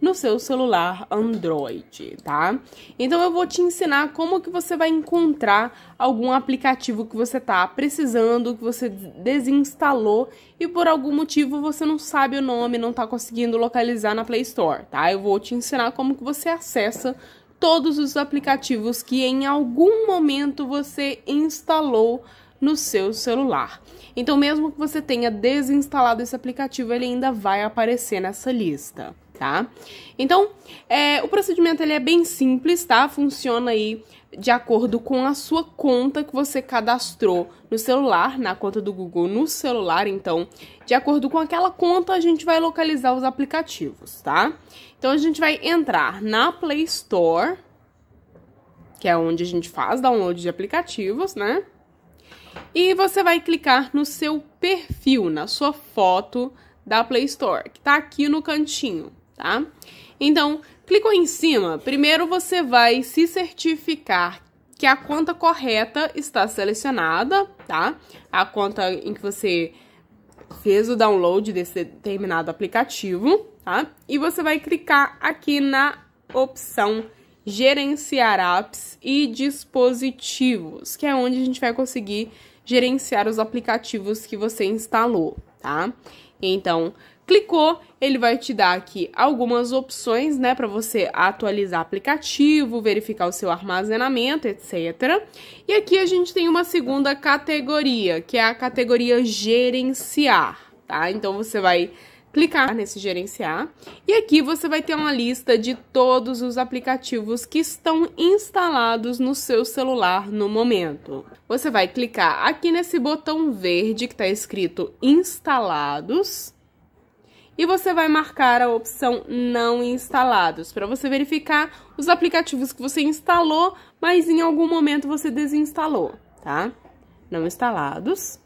no seu celular Android, tá? Então eu vou te ensinar como que você vai encontrar algum aplicativo que você tá precisando, que você desinstalou e por algum motivo você não sabe o nome, não tá conseguindo localizar na Play Store, tá? Eu vou te ensinar como que você acessa todos os aplicativos que em algum momento você instalou no seu celular. Então, mesmo que você tenha desinstalado esse aplicativo, ele ainda vai aparecer nessa lista tá? Então, é, o procedimento ele é bem simples, tá? Funciona aí de acordo com a sua conta que você cadastrou no celular, na conta do Google no celular, então, de acordo com aquela conta, a gente vai localizar os aplicativos, tá? Então a gente vai entrar na Play Store, que é onde a gente faz download de aplicativos, né? E você vai clicar no seu perfil, na sua foto da Play Store, que tá aqui no cantinho tá? Então, clicou em cima, primeiro você vai se certificar que a conta correta está selecionada, tá? A conta em que você fez o download desse determinado aplicativo, tá? E você vai clicar aqui na opção gerenciar apps e dispositivos, que é onde a gente vai conseguir gerenciar os aplicativos que você instalou, tá? Então, Clicou, ele vai te dar aqui algumas opções, né, para você atualizar aplicativo, verificar o seu armazenamento, etc. E aqui a gente tem uma segunda categoria, que é a categoria gerenciar, tá? Então você vai clicar nesse gerenciar e aqui você vai ter uma lista de todos os aplicativos que estão instalados no seu celular no momento. Você vai clicar aqui nesse botão verde que está escrito instalados e você vai marcar a opção não instalados para você verificar os aplicativos que você instalou, mas em algum momento você desinstalou, tá? Não instalados.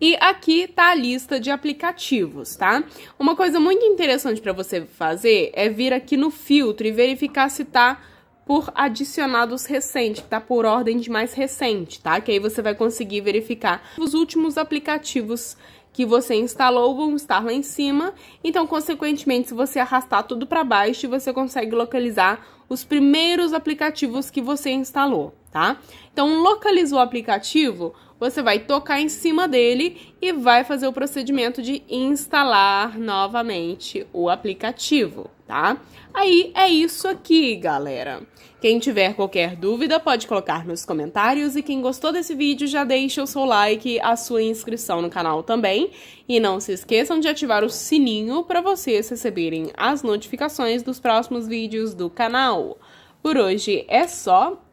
E aqui tá a lista de aplicativos, tá? Uma coisa muito interessante para você fazer é vir aqui no filtro e verificar se tá por adicionados recente, tá por ordem de mais recente, tá? Que aí você vai conseguir verificar os últimos aplicativos que você instalou vão estar lá em cima. Então, consequentemente, se você arrastar tudo para baixo, você consegue localizar os primeiros aplicativos que você instalou tá? Então, localizou o aplicativo, você vai tocar em cima dele e vai fazer o procedimento de instalar novamente o aplicativo, tá? Aí é isso aqui, galera. Quem tiver qualquer dúvida pode colocar nos comentários e quem gostou desse vídeo já deixa o seu like, a sua inscrição no canal também e não se esqueçam de ativar o sininho para vocês receberem as notificações dos próximos vídeos do canal. Por hoje é só